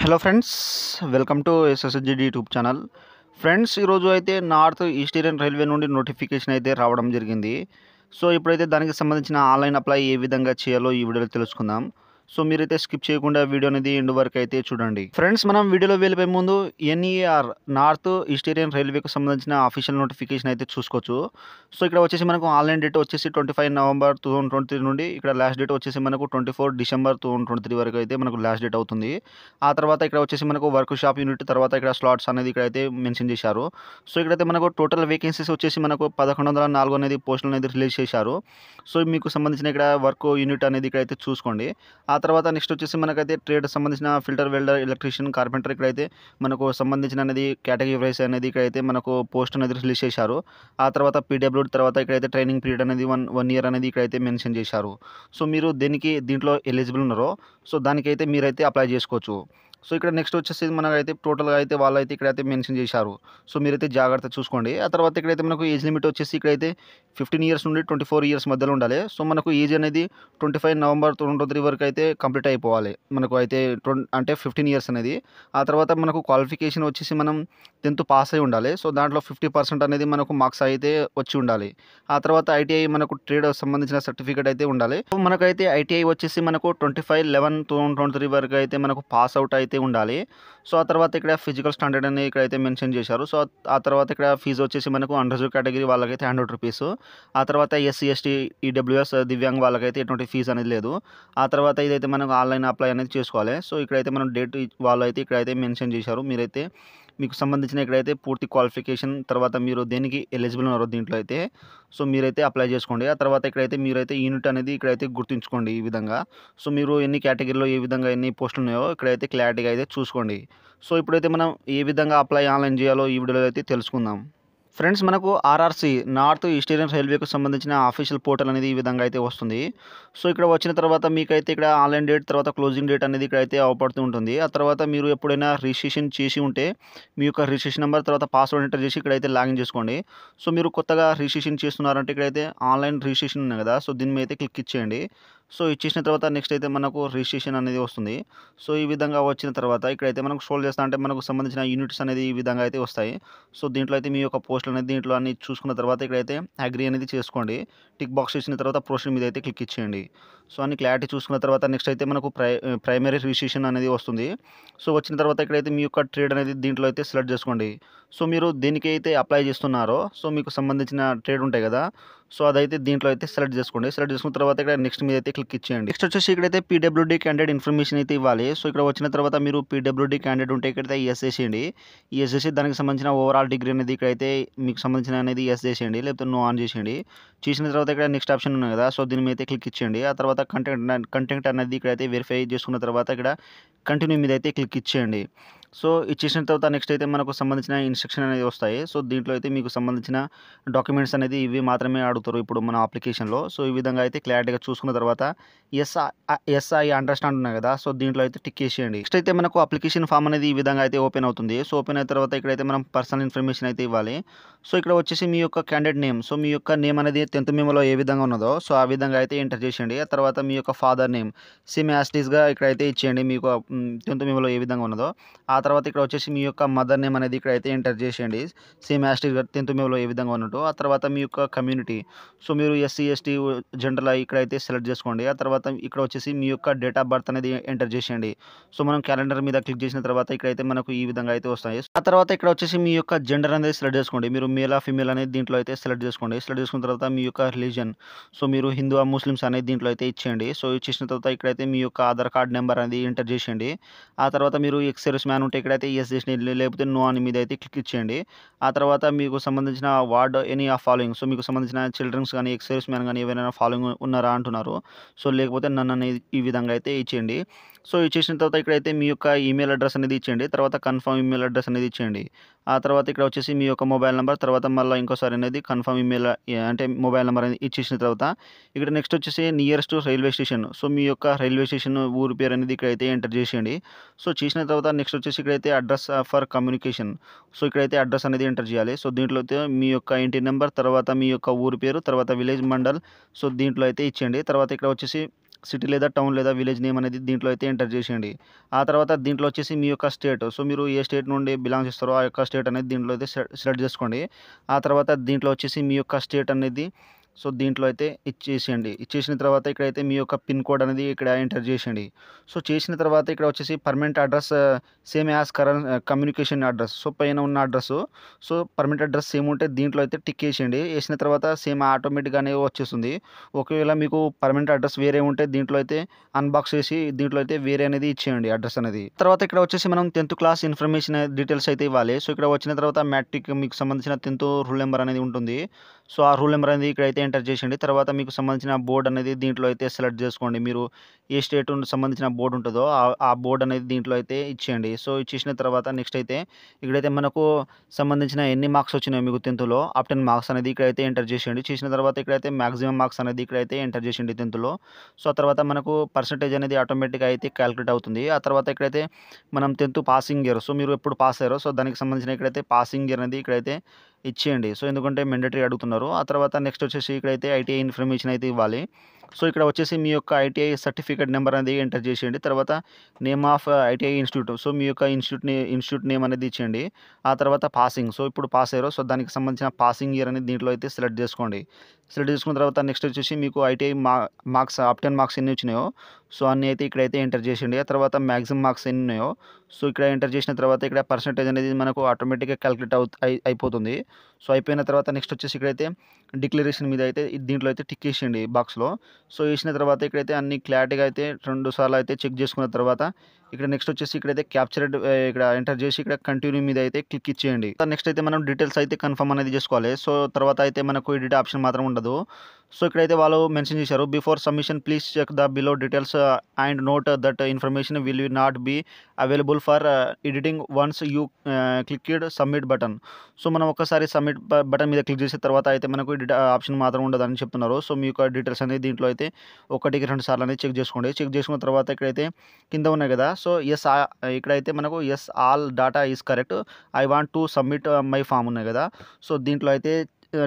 hello friends welcome to SSGD YouTube channel friends ఈరోజు అయితే north east Indian railway నుండి notification అయితే రావడం జరిగింది సో ఇప్పుడైతే దానికి సంబంధించిన ఆన్లైన్ అప్లై ఏ విధంగా చేయాలో ఈ వీడియోలో తెలుసుకుందాం సో మీరైతే స్కిప్ చేయకుండా వీడియో అనేది ఎండ్ వరకు అయితే చూడండి ఫ్రెండ్స్ మనం వీడియోలో వెళ్ళిపోయే ముందు ఎన్ఈఆర్ నార్త్ ఈస్టేరియన్ రైల్వేకి సంబంధించిన అఫీషియల్ నోటిఫికేషన్ అయితే చూసుకోవచ్చు సో ఇక్కడ వచ్చేసి మనకు ఆన్లైన్ డేట్ వచ్చేసి twenty five November two twenty three నుండి ఇక్కడ లాస్ట్ డేట్ వచ్చేసి మనకు twenty four December two three వరకు అయితే మనకు లాస్ట్ డేట్ అవుతుంది ఆ తర్వాత ఇక్కడ వచ్చేసి మనకు వర్క్ షాప్ యూనిట్ తర్వాత ఇక్కడ స్లాట్స్ అనేది ఇక్కడ అయితే మెన్షన్ చేశారు సో ఇక్కడైతే మనకు టోటల్ వేకెన్సీస్ వచ్చేసి మనకు పదకొండు వందల నాలుగు అనేది పోస్టులు అనేది రిలీజ్ చేశారు సో మీకు సంబంధించిన ఇక్కడ వర్క్ యూనిట్ అనేది ఇక్కడ అయితే చూసుకోండి ఆ ఆ తర్వాత నెక్స్ట్ వచ్చేసి మనకైతే ట్రేడ్ సంబంధించిన ఫిల్టర్ వెల్డర్ ఎలక్ట్రీషియన్ కార్పెంటర్ ఇక్కడైతే మనకు సంబంధించిన అనేది కేటగిరీ ప్రైస్ అనేది ఇక్కడైతే మనకు పోస్ట్ అనేది రిలీజ్ చేశారు ఆ తర్వాత పీడబ్ల్యూ తర్వాత ఇక్కడైతే ట్రైనింగ్ పీరియడ్ అనేది వన్ వన్ ఇయర్ అనేది ఇక్కడైతే మెన్షన్ చేశారు సో మీరు దీనికి దీంట్లో ఎలిజిబుల్ ఉన్నారో సో దానికైతే మీరైతే అప్లై చేసుకోవచ్చు సో ఇక్కడ నెక్స్ట్ వచ్చేసి మనకైతే టోటల్గా అయితే అయితే ఇక్కడైతే మెన్షన్ చేశారు సో మీరైతే జాగ్రత్త చూసుకోండి ఆ తర్వాత ఇక్కడైతే మనకు ఏజ్ లిమిట్ వచ్చేసి ఇక్కడైతే ఫిఫ్టీన్ ఇయర్స్ నుండి ట్వంటీ ఫోర్ ఇయర్స్ మధ్యలో ఉండాలి సో మనకు ఏజ్ అనేది twenty five November twenty three వరకు అయితే కంప్లీట్ అయిపోవాలి మనకు అయితే అంటే ఫిఫ్టీన్ ఇయర్స్ అనేది ఆ తర్వాత మనకు క్వాలిఫికేషన్ వచ్చేసి మనం టెన్త్ పాస్ అయి ఉండాలి సో దాంట్లో ఫిఫ్టీ పర్సెంట్ అనేది మనకు మార్క్స్ అయితే వచ్చి ఉండాలి ఆ తర్వాత ఐటీఐ మనకు ట్రేడ్ సంబంధించిన సర్టిఫికేట్ అయితే ఉండాలి సో మనకైతే ఐటీఐ వచ్చేసి మనకు ట్వంటీ ఫైవ్ లెవెన్ త్రీ వరకు అయితే మనకు పాస్ అవుట్ అయితే అయితే ఉండాలి సో ఆ తర్వాత ఇక్కడ ఫిజికల్ స్టాండర్డ్ అని ఇక్కడైతే మెన్షన్ చేశారు సో ఆ తర్వాత ఇక్కడ ఫీజు వచ్చేసి మనకు అండర్జూ కేటగిరీ వాళ్ళకైతే హండ్రెడ్ రూపీస్ ఆ తర్వాత ఎస్సీ ఎస్టీ ఈడబ్ల్యూఎస్ దివ్యాంగ్ వాళ్ళకైతే ఎటువంటి ఫీజు అనేది లేదు ఆ తర్వాత ఇదైతే మనకు ఆన్లైన్ అప్లై అనేది చేసుకోవాలి సో ఇక్కడైతే మనం డేట్ వాళ్ళు అయితే ఇక్కడైతే మెన్షన్ చేశారు మీరైతే మీకు సంబంధించిన ఇక్కడైతే పూర్తి క్వాలిఫికేషన్ తర్వాత మీరు దేనికి ఎలిజిబుల్ ఉన్నారో దీంట్లో అయితే సో మీరైతే అప్లై చేసుకోండి ఆ తర్వాత ఇక్కడైతే మీరైతే యూనిట్ అనేది ఇక్కడైతే గుర్తుంచుకోండి ఈ విధంగా సో మీరు ఎన్ని కేటగిరీలో ఏ విధంగా ఎన్ని పోస్టులు ఉన్నాయో ఇక్కడైతే క్లారిటీగా అయితే చూసుకోండి సో ఇప్పుడైతే మనం ఏ విధంగా అప్లై ఆన్లైన్ చేయాలో ఈ వీడియోలో అయితే తెలుసుకుందాం ఫ్రెండ్స్ మనకు ఆర్ఆర్సీ నార్త్ ఈస్ట్ రైల్వేకు సంబంధించిన ఆఫీషియల్ పోర్టల్ అనేది ఈ విధంగా అయితే వస్తుంది సో ఇక్కడ వచ్చిన తర్వాత మీకైతే ఇక్కడ ఆన్లైన్ డేట్ తర్వాత క్లోజింగ్ డేట్ అనేది ఇక్కడ అయితే అవపడుతూ ఉంటుంది ఆ తర్వాత మీరు ఎప్పుడైనా రిజిస్ట్రేషన్ చేసి ఉంటే మీ యొక్క రిజిస్ట్రేషన్ నెంబర్ తర్వాత పాస్వర్డ్ ఎంటర్ చేసి ఇక్కడైతే లాగిన్ చేసుకోండి సో మీరు కొత్తగా రిజిస్ట్రేషన్ చేస్తున్నారంటే ఇక్కడైతే ఆన్లైన్ రిజిస్ట్రేషన్ ఉన్నాయి కదా సో దీని మీద అయితే క్లిక్ ఇచ్చేయండి సో ఇచ్చేసిన తర్వాత నెక్స్ట్ అయితే మనకు రిజిస్ట్రేషన్ అనేది వస్తుంది సో ఈ విధంగా వచ్చిన తర్వాత ఇక్కడైతే మనకు షోల్ చేస్తా అంటే మనకు సంబంధించిన యూనిట్స్ అనేది ఈ విధంగా అయితే వస్తాయి సో దీంట్లో అయితే మీ యొక్క పోస్టులు అనేది దీంట్లో అన్ని చూసుకున్న తర్వాత ఇక్కడైతే అగ్రీ అనేది చేసుకోండి టిక్ బాక్స్ ఇచ్చిన తర్వాత ప్రొసీడ్ మీద అయితే క్లిక్ ఇచ్చేయండి సో అన్ని క్లారిటీ చూసుకున్న తర్వాత నెక్స్ట్ అయితే మనకు ప్రై ప్రైమరీ రిజిస్ట్రేషన్ అనేది వస్తుంది సో వచ్చిన తర్వాత ఇక్కడైతే మీ యొక్క ట్రేడ్ అనేది దీంట్లో అయితే సెలెక్ట్ చేసుకోండి సో మీరు దేనికైతే అప్లై చేస్తున్నారో సో మీకు సంబంధించిన ట్రేడ్ ఉంటాయి కదా సో అదైతే దీంట్లో అయితే సెలెక్ట్ చేసుకోండి సెలెక్ట్ చేసుకున్న తర్వాత ఇక్కడ నెక్స్ట్ మీద అయితే క్లిక్ ఇచ్చేయండి నెక్స్ట్ వచ్చేసి ఇక్కడైతే పీడబ్ల్యూడి క్యాండిడేట్ ఇన్ఫర్మేషన్ అయితే ఇవ్వాలి సో ఇక్కడ వచ్చిన తర్వాత మీరు పీడబ్ల్యూడి క్యాండిడేట్ ఉంటే అయితే ఎస్ చేసేయండి ఎస్ చేసి దానికి సంబంధించిన ఓవరాల్ డిగ్రీ అనేది ఇక్కడైతే మీకు సంబంధించిన అనేది ఎస్ చేసేయండి లేకపోతే నో ఆన్ చేసేయండి చేసిన తర్వాత ఇక్కడ నెక్స్ట్ ఆప్షన్ ఉన్నాయి కదా సో దీని మీద అయితే క్లిక్ ఇచ్చేయండి ఆ తర్వాత కంటెంట్ కంటెంట్ అనేది ఇక్కడైతే వెరిఫై చేసుకున్న తర్వాత ఇక్కడ కంటిన్యూ మీద అయితే క్లిక్ ఇచ్చేయండి సో ఇచ్చేసిన తర్వాత నెక్స్ట్ అయితే మనకు సంబంధించిన ఇన్స్ట్రక్షన్ అనేది వస్తాయి సో దీంట్లో అయితే మీకు సంబంధించిన డాక్యుమెంట్స్ అనేది ఇవి మాత్రమే అడుగుతారు ఇప్పుడు మన అప్లికేషన్లో సో ఈ విధంగా అయితే క్లారిటీగా చూసుకున్న తర్వాత ఎస్ఐ ఎస్ఐ అండర్స్టాండ్ ఉన్నాయి కదా సో దీంట్లో అయితే టిక్ చేసేయండి నెక్స్ట్ అయితే మనకు అప్లికేషన్ ఫామ్ అనేది ఈ విధంగా అయితే ఓపెన్ అవుతుంది సో ఓపెన్ అయిన తర్వాత ఇక్కడైతే మనం పర్సనల్ ఇన్ఫర్మేషన్ అయితే ఇవ్వాలి సో ఇక్కడ వచ్చేసి మీ యొక్క క్యాండిడేట్ నేమ్ సో మీ యొక్క నేమ్ అనేది టెన్త్ మేమోలో ఏ విధంగా ఉన్నదో సో ఆ విధంగా అయితే ఎంటర్ చేసేయండి ఆ తర్వాత మీ యొక్క ఫాదర్ నేమ్ సిమ్ యాస్టీస్గా ఇక్కడైతే ఇచ్చేయండి మీకు టెన్త్ మేమోలో ఏ విధంగా ఉన్నదో ఆ ఆ తర్వాత ఇక్కడ వచ్చేసి మీ యొక్క మదర్ నేమ్ అనేది ఇక్కడ అయితే ఎంటర్ చేసేయండి సేమ్ యాస్టిక్ టెన్త్ మేములో ఏ విధంగా ఉన్నట్టు ఆ తర్వాత మీ యొక్క కమ్యూనిటీ సో మీరు ఎస్సీ ఎస్టీ జనరల్ ఇక్కడ అయితే సెలెక్ట్ చేసుకోండి ఆ తర్వాత ఇక్కడ వచ్చేసి మీ యొక్క డేట్ ఆఫ్ బర్త్ అనేది ఎంటర్ చేసేయండి సో మనం క్యాలెండర్ మీద క్లిక్ చేసిన తర్వాత ఇక్కడైతే మనకు ఈ విధంగా అయితే వస్తాయి ఆ తర్వాత ఇక్కడ వచ్చేసి మీ యొక్క జెండర్ అనేది సెలెక్ట్ చేసుకోండి మీరు మేల్ ఆ ఫీమేల్ అనేది దీంట్లో అయితే సెలెక్ట్ చేసుకోండి సెలెక్ట్ చేసుకున్న తర్వాత మీ యొక్క రిలీజన్ సో మీరు హిందూ ముస్లిమ్స్ అనేది దీంట్లో అయితే ఇచ్చేయండి సో ఇచ్చేసిన తర్వాత ఇక్కడైతే మీ యొక్క ఆధార్ కార్డ్ నెంబర్ అనేది ఎంటర్ చేసేయండి ఆ తర్వాత మీరు ఎక్స్ సర్వీస్ మ్యాన్ ఉంటే ఇక్కడైతే ఎస్ చేసిన లేకపోతే నో అని మీద అయితే క్లిక్ ఇచ్చేయండి ఆ తర్వాత మీకు సంబంధించిన వార్డ్ ఎనీ ఆ ఫాలోయింగ్ సో మీకు సంబంధించిన చిల్డ్రన్స్ కానీ ఎక్స్ మ్యాన్ కానీ ఏవైనా ఫాలోయింగ్ ఉన్నారా అంటున్నారు సో లేకపోతే నన్ను అనేది ఈ విధంగా అయితే ఇచ్చేయండి సో ఇచ్చేసిన తర్వాత ఇక్కడైతే మీ యొక్క ఈమెయిల్ అడ్రస్ అనేది ఇచ్చేయండి తర్వాత కన్ఫర్మ్ ఈమెయిల్ అడ్రస్ అనేది ఇచ్చేయండి ఆ తర్వాత ఇక్కడ వచ్చేసి మీ యొక్క మొబైల్ నెంబర్ తర్వాత మళ్ళీ ఇంకోసారి అనేది కన్ఫర్మ్ ఈమెయిల్ అంటే మొబైల్ నెంబర్ అనేది ఇచ్చేసిన తర్వాత ఇక్కడ నెక్స్ట్ వచ్చేసి నియరెస్ట్ రైల్వే స్టేషన్ సో మీ యొక్క రైల్వే స్టేషన్ ఊరి పేరు అనేది ఇక్కడైతే ఎంటర్ చేసేయండి సో చేసిన తర్వాత నెక్స్ట్ వచ్చేసి ఇక్కడైతే అడ్రస్ ఫర్ కమ్యూనికేషన్ సో ఇక్కడైతే అడ్రస్ అనేది ఎంటర్ చేయాలి సో దీంట్లో అయితే మీ యొక్క ఇంటి నెంబర్ తర్వాత మీ యొక్క ఊరి పేరు తర్వాత విలేజ్ మండల్ సో దీంట్లో అయితే ఇచ్చేయండి తర్వాత ఇక్కడ వచ్చేసి సిటీ లేదా టౌన్ లేదా విలేజ్ నేమ్ అనేది దీంట్లో అయితే ఎంటర్ చేసేయండి ఆ తర్వాత దీంట్లో వచ్చేసి మీ యొక్క స్టేట్ సో మీరు ఏ స్టేట్ నుండి బిలాంగ్ చేస్తారో ఆ యొక్క స్టేట్ అనేది దీంట్లో అయితే సెలెక్ట్ చేసుకోండి ఆ తర్వాత దీంట్లో వచ్చేసి మీ యొక్క స్టేట్ అనేది సో దీంట్లో అయితే ఇచ్చేసేయండి ఇచ్చేసిన తర్వాత ఇక్కడైతే మీ యొక్క పిన్ కోడ్ అనేది ఇక్కడ ఎంటర్ చేసేయండి సో చేసిన తర్వాత ఇక్కడ వచ్చేసి permanent address same as current communication address so పైన ఉన్న address so permanent address same ఉంటే దీంట్లో అయితే టిక్ చేసేయండి వేసిన తర్వాత సేమ్ ఆటోమేటిక్గా అనేది వచ్చేస్తుంది ఒకవేళ మీకు పర్మనెంట్ అడ్రస్ వేరే ఉంటే దీంట్లో అయితే అన్బాక్స్ చేసి దీంట్లో అయితే వేరే అనేది ఇచ్చేయండి అడ్రస్ అనేది తర్వాత ఇక్కడ వచ్చేసి మనం టెన్త్ క్లాస్ ఇన్ఫర్మేషన్ డీటెయిల్స్ అయితే ఇవ్వాలి సో ఇక్కడ వచ్చిన తర్వాత మ్యాట్రిక్ మీకు సంబంధించిన టెన్త్ రూల్ నెంబర్ అనేది ఉంటుంది సో ఆ రూల్ నెంబర్ అనేది ఇక్కడైతే ఎంటర్ చేసేయండి తర్వాత మీకు సంబంధించిన బోర్డు అనేది దీంట్లో అయితే సెలెక్ట్ చేసుకోండి మీరు ఏ స్టేట్ సంబంధించిన బోర్డు ఉంటుందో ఆ బోర్డు అనేది దీంట్లో అయితే ఇచ్చేయండి సో ఇచ్చేసిన తర్వాత నెక్స్ట్ అయితే ఇక్కడైతే మనకు సంబంధించిన ఎన్ని మార్క్స్ వచ్చినాయో మీకు టెన్త్లో అప్ టెన్ మార్క్స్ అనేది ఇక్కడైతే ఎంటర్ చేసేయండి చేసిన తర్వాత ఇక్కడైతే మాక్సిమం మార్క్స్ అనేది ఇక్కడైతే ఎంటర్ చేసేయండి టెన్త్లో సో తర్వాత మనకు పర్సంటేజ్ అనేది ఆటోమేటిక్గా అయితే క్యాలిక్యులేట్ అవుతుంది ఆ తర్వాత ఇక్కడైతే మనం టెన్త్ పాసింగ్ ఇయర్ సో మీరు ఎప్పుడు పాస్ అయ్యారో సో దానికి సంబంధించిన ఇక్కడైతే పాసింగ్ ఇయర్ అనేది ఇక్కడైతే ఇచ్చేయండి సో ఎందుకంటే మెండటరీ అడుగుతున్నారు ఆ తర్వాత నెక్స్ట్ వచ్చేసి ఇక్కడైతే ఐటీఐ ఇన్ఫర్మేషన్ అయితే ఇవ్వాలి సో ఇక్కడ వచ్చేసి మీ యొక్క ఐటీఐ సర్టిఫికేట్ నెంబర్ అనేది ఎంటర్ చేసేయండి తర్వాత name of ITI institute so మీ యొక్క ఇన్స్టిట్యూట్ ఇన్స్టిట్యూట్ నేమ్ అనేది ఇచ్చేయండి ఆ తర్వాత పాసింగ్ సో ఇప్పుడు పాస్ అయ్యారు సో దానికి సంబంధించిన పాసింగ్ ఇయర్ అనేది దీంట్లో అయితే సెలెక్ట్ చేసుకోండి సెలెక్ట్ చేసుకున్న తర్వాత నెక్స్ట్ వచ్చేసి మీకు ఐటీఐ మార్క్స్ ఆప్టెన్ మార్క్స్ ఎన్ని వచ్చినాయో సో అన్నీ అయితే ఇక్కడైతే ఎంటర్ చేసేయండి ఆ తర్వాత మ్యాక్సిమం మార్క్స్ ఎన్ని ఉన్నాయో సో ఇక్కడ ఎంటర్ చేసిన తర్వాత ఇక్కడ పర్సంటేజ్ అనేది మనకు ఆటోమేటిక్గా క్యాలిక్యులేట్ అవు అయిపోతుంది సో అయిపోయిన తర్వాత నెక్స్ట్ వచ్చేసి ఇక్కడైతే డిక్లరేషన్ మీద అయితే దీంట్లో అయితే టిక్ చేసేయండి బాక్స్లో సో వేసిన తర్వాత ఇక్కడైతే అన్ని క్లారిటీగా అయితే రెండు సార్లు అయితే చెక్ చేసుకున్న తర్వాత ఇక్కడ నెక్స్ట్ వచ్చేసి ఇక్కడైతే క్యాప్చర్డ్ ఇక్కడ ఎంటర్ చేసి ఇక్కడ కంటిన్యూ మీద అయితే క్లిక్ ఇచ్చేయండి నెక్స్ట్ అయితే మనం డీటెయిల్స్ అయితే కన్ఫర్మ్ అనేది చేసుకోవాలి సో తర్వాత అయితే మనకు ఎడిట్ ఆప్షన్ మాత్రం ఉండదు సో ఇక్కడైతే వాళ్ళు మెన్షన్ చేశారు before submission please check the below details and note that information will you not be available for editing once you clicked submit button so మనం ఒకసారి సబ్మిట్ బటన్ మీద క్లిక్ చేసిన తర్వాత అయితే మనకు ఎడిట్ ఆప్షన్ uh, మాత్రం ఉండదని చెప్తున్నారు సో మీ యొక్క డీటెయిల్స్ అనేది దీంట్లో అయితే ఒకటికి రెండు సార్లు అనేది చెక్ చేసుకోండి చెక్ చేసుకున్న తర్వాత ఇక్కడైతే కింద ఉన్నాయి కదా సో ఎస్ ఇక్కడైతే మనకు yes all data is correct I want to submit my form ఉన్నాయి కదా సో దీంట్లో అయితే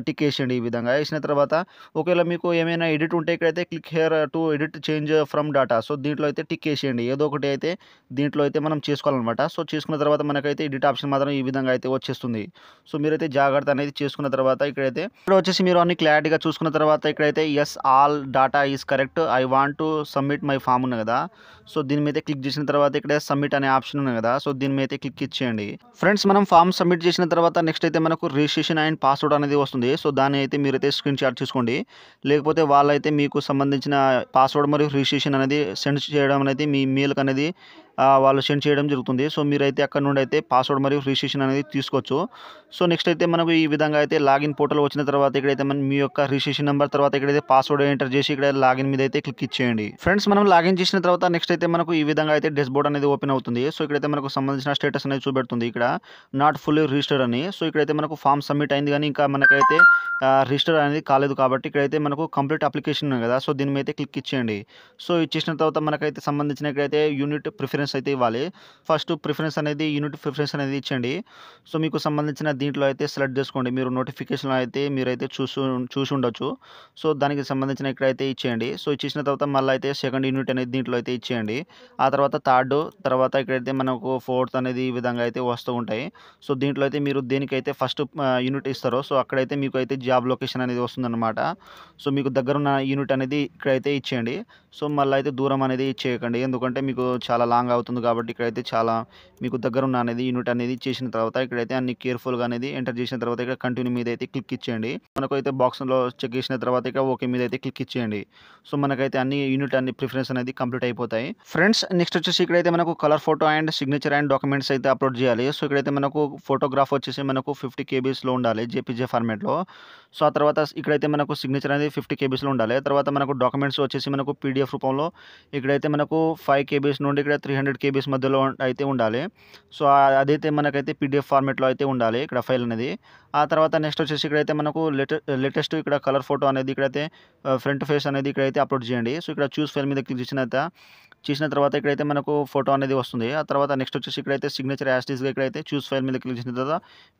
టిక్ వేసేయండి ఈ విధంగా వేసిన తర్వాత ఒకవేళ మీకు ఏమైనా ఎడిట్ ఉంటే ఇక్కడైతే click here to edit change from data so దీంట్లో అయితే టిక్ వేసేయండి ఏదో ఒకటి అయితే దీంట్లో అయితే మనం చేసుకోవాలన్నమాట సో చేసుకున్న తర్వాత మనకైతే ఎడిట్ ఆప్షన్ మాత్రం ఈ విధంగా అయితే వచ్చేస్తుంది సో మీరైతే జాగ్రత్త అనేది చేసుకున్న తర్వాత ఇక్కడైతే ఇక్కడ వచ్చేసి మీరు అన్ని క్లారిటీగా చూసుకున్న తర్వాత ఇక్కడైతే yes all data is correct I want to submit my form ఉంది కదా సో దీని మీద క్లిక్ చేసిన తర్వాత ఇక్కడ సబ్మిట్ అనే ఆప్షన్ ఉంది కదా సో దీని మీద క్లిక్ ఇచ్చేయండి ఫ్రెండ్స్ మనం ఫామ్ సబ్మిట్ చేసిన తర్వాత నెక్స్ట్ అయితే మనకు రిజిస్ట్రేషన్ అండ్ పాస్వర్డ్ అనేది వస్తుంది సో దాన్ని అయితే మీరు అయితే స్క్రీన్ షాట్ చేసుకోండి లేకపోతే వాళ్ళైతే మీకు సంబంధించిన పాస్వర్డ్ మరియు రిజిస్ట్రేషన్ అనేది సెండ్ చేయడం అనేది మీ మెయిల్కి అనేది వాళ్ళు సెండ్ చేయడం జరుగుతుంది సో మీరైతే అక్కడ నుండి అయితే పాస్వర్డ్ మరియు రిజిస్ట్రేషన్ అనేది తీసుకోవచ్చు సో నెక్స్ట్ అయితే మనకు ఈ విధంగా అయితే లాగిన్ పోర్టల్ వచ్చిన తర్వాత ఇక్కడైతే మనం మీ యొక్క రిజిస్ట్రేషన్ నెంబర్ తర్వాత ఇక్కడైతే పాస్వర్డ్ ఎంటర్ చేసి ఇక్కడ లాగిన్ మీద అయితే క్లిక్ ఇచ్చేయండి ఫ్రెండ్స్ మనం లాగిన్ చేసిన తర్వాత నెక్స్ట్ అయితే మనకు ఈ విధంగా అయితే డెస్బోర్డ్ అనేది ఓపెన్ అవుతుంది సో ఇక్కడైతే మనకు సంబంధించిన స్టేటస్ అనేది చూపెడుతుంది ఇక్కడ నాట్ ఫుల్లీ రిజిస్టర్డ్ అని సో ఇక్కడైతే మనకు ఫామ్ సబ్మిట్ అయింది కానీ ఇంకా మనకైతే రిజిస్టర్ అనేది కాలేదు కాబట్టి ఇక్కడైతే మనకు కంప్లీట్ అప్లికేషన్ కదా సో దీని మీద క్లిక్ ఇచ్చేయండి సో ఇచ్చేసిన తర్వాత మనకైతే సంబంధించిన ఇక్కడైతే యూనిట్ ప్రిఫరెన్స్ ప్రిఫరెన్స్ అయితే ఇవ్వాలి ఫస్ట్ ప్రిఫరెన్స్ అనేది యూనిట్ ప్రిఫరెన్స్ అనేది ఇచ్చండి సో మీకు సంబంధించిన దీంట్లో అయితే సెలెక్ట్ చేసుకోండి మీరు నోటిఫికేషన్ అయితే మీరైతే చూసు చూసి ఉండొచ్చు సో దానికి సంబంధించిన ఇక్కడైతే ఇచ్చేయండి సో ఇచ్చిన తర్వాత మళ్ళీ అయితే సెకండ్ యూనిట్ అనేది దీంట్లో అయితే ఇచ్చేయండి ఆ తర్వాత థర్డ్ తర్వాత ఇక్కడైతే మనకు ఫోర్త్ అనేది ఈ విధంగా అయితే వస్తూ ఉంటాయి సో దీంట్లో అయితే మీరు దేనికైతే ఫస్ట్ యూనిట్ ఇస్తారో సో అక్కడైతే మీకు అయితే జాబ్ లొకేషన్ అనేది వస్తుందన్నమాట సో మీకు దగ్గరున్న యూనిట్ అనేది ఇక్కడైతే ఇచ్చేయండి సో మళ్ళీ అయితే దూరం అనేది చేయకండి ఎందుకంటే మీకు చాలా లాంగ్ అవుతుంది కాబట్టి ఇక్కడైతే చాలా మీకు దగ్గర ఉన్న అనేది యూనిట్ అనేది చేసిన తర్వాత ఇక్కడైతే అన్ని కేర్ఫుల్గా అనేది ఎంటర్ చేసిన తర్వాత ఇక్కడ కంటిన్యూ మీద అయితే క్లిక్ ఇచ్చేయండి మనకు అయితే బాక్స్లో చెక్ చేసిన తర్వాత ఇక్కడ ఓకే మీద అయితే క్లిక్ ఇచ్చేయండి సో మనకైతే అన్ని యూనిట్ అన్ని ప్రిఫరెన్స్ అనేది కంప్లీట్ అయిపోతాయి ఫ్రెండ్స్ నెక్స్ట్ వచ్చేసి ఇక్కడైతే మనకు colour photo and signature and documents అయితే అప్లోడ్ చేయాలి సో ఇక్కడైతే మనకు ఫోటోగ్రాఫ్ వచ్చేసి మనకు ఫిఫ్టీ కేబీస్లో ఉండాలి జేపీజే ఫార్మేట్లో సో ఆ తర్వాత ఇక్కడైతే మనకు సిగ్నేచర్ అనేది ఫిఫ్టీ కేబీస్లో ఉండాలి తర్వాత మనకు డాక్యుమెంట్స్ వచ్చేసి మనకు పీడిఎఫ్ పీడిఎఫ్ రూపంలో ఇక్కడైతే మనకు ఫైవ్ కేబీస్ నుండి ఇక్కడ త్రీ హండ్రెడ్ కేబీస్ మధ్యలో అయితే ఉండాలి సో అదైతే మనకైతే పీడిఎఫ్ ఫార్మేట్లో అయితే ఉండాలి ఇక్కడ ఫైల్ అనేది ఆ తర్వాత నెక్స్ట్ వచ్చేసి ఇక్కడైతే మనకు లేటెస్ట్ ఇక్కడ కలర్ ఫోటో అనేది ఇక్కడైతే ఫ్రంట్ uh, ఫేస్ అనేది ఇక్కడైతే అప్లోడ్ చేయండి సో ఇక్కడ చూస్ ఫైల్ మీద క్లిక్ చేసిన చేసిన తర్వాత ఇక్కడైతే మనకు ఫోటో అనేది వస్తుంది ఆ తర్వాత నెక్స్ట్ వచ్చేసి ఇక్కడైతే సిగ్నేచర్ యాస్టీస్గా ఇక్కడైతే చూస్ ఫైల్ మీద క్లిక్ చేసిన తర్వాత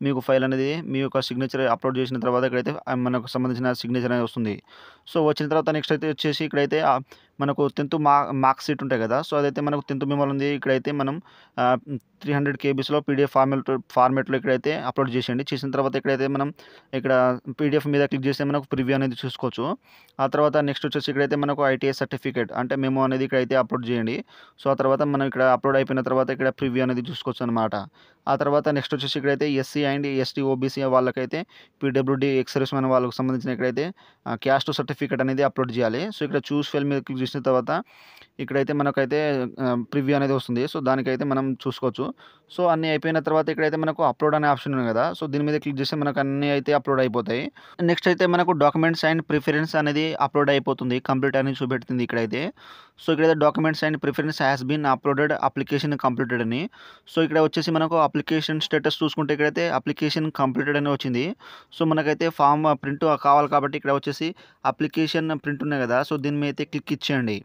మీకు ఫైల్ అనేది మీ యొక్క సిగ్నేచర్ అప్లోడ్ చేసిన తర్వాత ఇక్కడైతే మనకు సంబంధించిన సిగ్నేచర్ అనేది వస్తుంది సో వచ్చిన తర్వాత నెక్స్ట్ అయితే వచ్చేసి ఇక్కడైతే మనకు టెన్త్ మా మార్క్ షీట్ ఉంటాయి కదా సో అదైతే మనకు టెన్త్ మిమ్మల్ ఉంది ఇక్కడైతే మనం త్రీ హండ్రెడ్ కేబీస్లో పీడిఎఫ్ ఫార్మెట్ ఫార్మెట్లో ఇక్కడైతే అప్లోడ్ చేసేయండి చేసిన తర్వాత ఇక్కడైతే మనం ఇక్కడ పీడిఎఫ్ మీద క్లిక్ చేస్తే మనకు ప్రివ్యూ అనేది చూసుకోవచ్చు ఆ తర్వాత నెక్స్ట్ వచ్చేసి ఇక్కడైతే మనకు ఐటీఐ సర్టిఫికేట్ అంటే మేము అనేది ఇక్కడైతే అప్లోడ్ చేయండి సో ఆ తర్వాత మనం ఇక్కడ అప్లోడ్ అయిపోయిన తర్వాత ఇక్కడ ప్రివ్యూ అనేది చూసుకోవచ్చు అనమాట ఆ తర్వాత నెక్స్ట్ వచ్చేసి ఇక్కడైతే ఎస్సీ అండ్ ఎస్టీ ఓబీసీ వాళ్ళకైతే పీడబ్ల్యూడీ ఎక్సర్వీస్ మన వాళ్ళకి సంబంధించిన ఇక్కడైతే క్యాస్ట్ సర్టిఫికేట్ అనేది అప్లోడ్ చేయాలి సో ఇక్కడ చూస్ ఫెల్ మీద క్లిక్ చేసిన తర్వాత ఇక్కడైతే మనకైతే ప్రివ్యూ అనేది వస్తుంది సో దానికైతే మనం చూసుకోవచ్చు సో అన్నీ అయిపోయిన తర్వాత ఇక్కడైతే మనకు అప్లోడ్ అనే ఆప్షన్ ఉంది కదా సో దీని మీద క్లిక్ చేస్తే మనకు అన్నీ అయితే అప్లోడ్ అయిపోతాయి నెక్స్ట్ అయితే మనకు డాక్యుమెంట్స్ అండ్ ప్రిఫరెన్స్ అనేది అప్లోడ్ అయిపోతుంది కంప్లీట్ అని చూపెడుతుంది ఇక్కడైతే సో ఇక్కడైతే documents and preference has been uploaded application completed అని సో ఇక్కడ వచ్చేసి మనకు అప్లికేషన్ స్టేటస్ చూసుకుంటే ఇక్కడైతే అప్లికేషన్ కంప్లీటెడ్ అని వచ్చింది సో మనకైతే ఫామ్ ప్రింట్ కావాలి కాబట్టి ఇక్కడ వచ్చేసి అప్లికేషన్ ప్రింట్ ఉన్నాయి కదా సో దీని మీద అయితే క్లిక్ ఇచ్చేయండి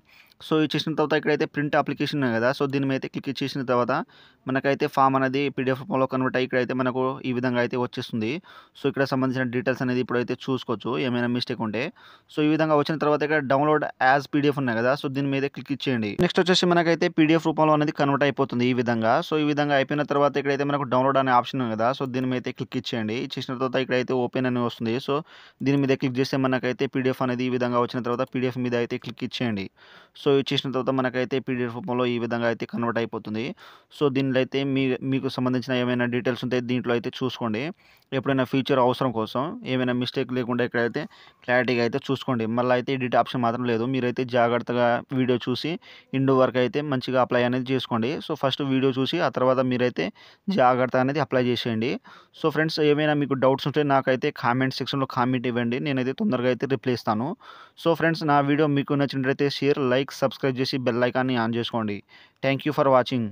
సో ఇది చేసిన తర్వాత ఇక్కడైతే ప్రింట్ అప్లికేషన్ కదా సో దీని మీద క్లిక్ చేసిన తర్వాత మనకైతే ఫామ్ అనేది పీడిఎఫ్ ఫామ్లో కన్వర్ట్ అయ్యి ఇక్కడైతే మనకు ఈ విధంగా అయితే వచ్చేస్తుంది సో ఇక్కడ సంబంధించిన డీటెయిల్స్ అనేది ఇప్పుడైతే చూసుకోవచ్చు ఏమైనా మిస్టేక్ ఉంటే సో ఈ విధంగా వచ్చిన తర్వాత ఇక్కడ డౌన్లోడ్ యాజ్ పీడిఎఫ్ ఉన్నాయి కదా సో దీని మీద క్లిక్ చేయండి నెక్స్ట్ వచ్చేసి మనకైతే పీడిఎఫ్ రూపంలో అనేది కన్వర్ట్ అయిపోతుంది ఈ విధంగా సో ఈ విధంగా అయిపోయిన తర్వాత ఇక్కడైతే మనకు డౌన్లోడ్ అనే ఆప్షన్ ఉంది కదా సో దీని మీద క్లిక్ ఇచ్చేయండి ఇచ్చిన తర్వాత ఇక్కడైతే ఓపెన్ అని వస్తుంది సో దీని మీద క్లిక్ చేస్తే మనకైతే పీడిఎఫ్ అనేది ఈ విధంగా వచ్చిన తర్వాత పీడిఎఫ్ మీద అయితే క్లిక్ ఇచ్చేయండి సో సో ఇచ్చేసిన తర్వాత మనకైతే పీడిఎఫ్ రూపంలో ఈ విధంగా అయితే కన్వర్ట్ అయిపోతుంది సో దీనిలో అయితే మీ మీకు సంబంధించిన ఏమైనా డీటెయిల్స్ ఉంటే దీంట్లో అయితే చూసుకోండి ఎప్పుడైనా ఫ్యూచర్ అవసరం కోసం ఏమైనా మిస్టేక్ లేకుండా ఇక్కడైతే క్లారిటీగా అయితే చూసుకోండి మళ్ళీ అయితే ఎడిట్ ఆప్షన్ మాత్రం లేదు మీరైతే జాగ్రత్తగా వీడియో చూసి ఇండో వరకు అయితే మంచిగా అప్లై అనేది చేసుకోండి సో ఫస్ట్ వీడియో చూసి ఆ తర్వాత మీరైతే జాగ్రత్త అనేది అప్లై చేసేయండి సో ఫ్రెండ్స్ ఏమైనా మీకు డౌట్స్ ఉంటే నాకైతే కామెంట్ సెక్షన్లో కామెంట్ ఇవ్వండి నేనైతే తొందరగా అయితే రిప్లై ఇస్తాను సో ఫ్రెండ్స్ నా వీడియో మీకు నచ్చినట్లయితే షేర్ లైక్స్ సబ్స్క్రైబ్ చేసి బెల్లైకాన్ని ఆన్ చేసుకోండి థ్యాంక్ యూ ఫర్ వాచింగ్